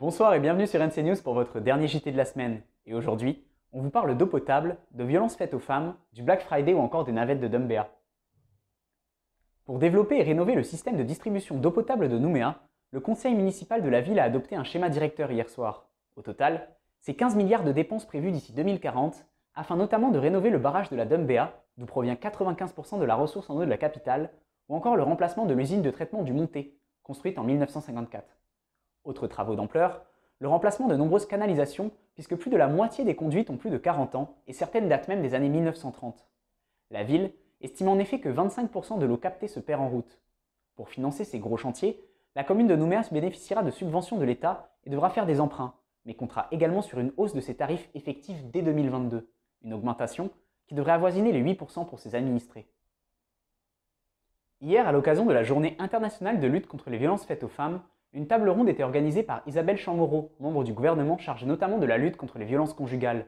Bonsoir et bienvenue sur NC News pour votre dernier JT de la semaine. Et aujourd'hui, on vous parle d'eau potable, de violences faites aux femmes, du Black Friday ou encore des navettes de Dumbéa. Pour développer et rénover le système de distribution d'eau potable de Nouméa, le conseil municipal de la ville a adopté un schéma directeur hier soir. Au total, c'est 15 milliards de dépenses prévues d'ici 2040, afin notamment de rénover le barrage de la Dumbéa, d'où provient 95% de la ressource en eau de la capitale, ou encore le remplacement de l'usine de traitement du Monté, construite en 1954 autres travaux d'ampleur, le remplacement de nombreuses canalisations, puisque plus de la moitié des conduites ont plus de 40 ans, et certaines datent même des années 1930. La ville estime en effet que 25% de l'eau captée se perd en route. Pour financer ces gros chantiers, la commune de Nouméa bénéficiera de subventions de l'État et devra faire des emprunts, mais comptera également sur une hausse de ses tarifs effectifs dès 2022, une augmentation qui devrait avoisiner les 8% pour ses administrés. Hier, à l'occasion de la Journée internationale de lutte contre les violences faites aux femmes, une table ronde était organisée par Isabelle Chamorro, membre du gouvernement chargé notamment de la lutte contre les violences conjugales.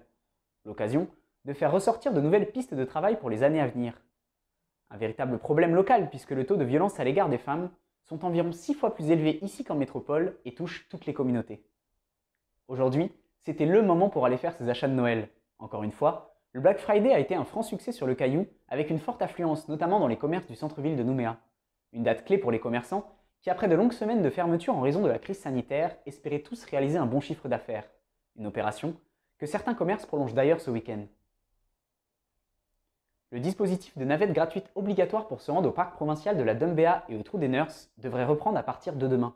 L'occasion de faire ressortir de nouvelles pistes de travail pour les années à venir. Un véritable problème local puisque le taux de violence à l'égard des femmes sont environ six fois plus élevés ici qu'en métropole et touchent toutes les communautés. Aujourd'hui, c'était le moment pour aller faire ses achats de Noël. Encore une fois, le Black Friday a été un franc succès sur le Caillou avec une forte affluence, notamment dans les commerces du centre-ville de Nouméa. Une date clé pour les commerçants qui, après de longues semaines de fermeture en raison de la crise sanitaire, espéraient tous réaliser un bon chiffre d'affaires. Une opération que certains commerces prolongent d'ailleurs ce week-end. Le dispositif de navettes gratuites obligatoire pour se rendre au parc provincial de la Dumbéa et au Trou des Nurses devrait reprendre à partir de demain.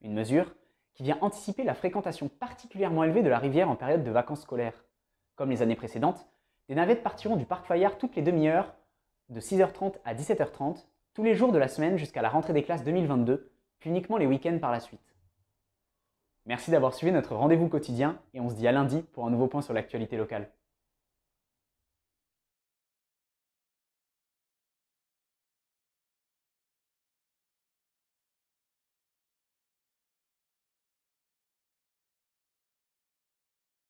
Une mesure qui vient anticiper la fréquentation particulièrement élevée de la rivière en période de vacances scolaires. Comme les années précédentes, des navettes partiront du parc Fayard toutes les demi-heures, de 6h30 à 17h30, tous les jours de la semaine jusqu'à la rentrée des classes 2022, puis uniquement les week-ends par la suite. Merci d'avoir suivi notre rendez-vous quotidien et on se dit à lundi pour un nouveau point sur l'actualité locale.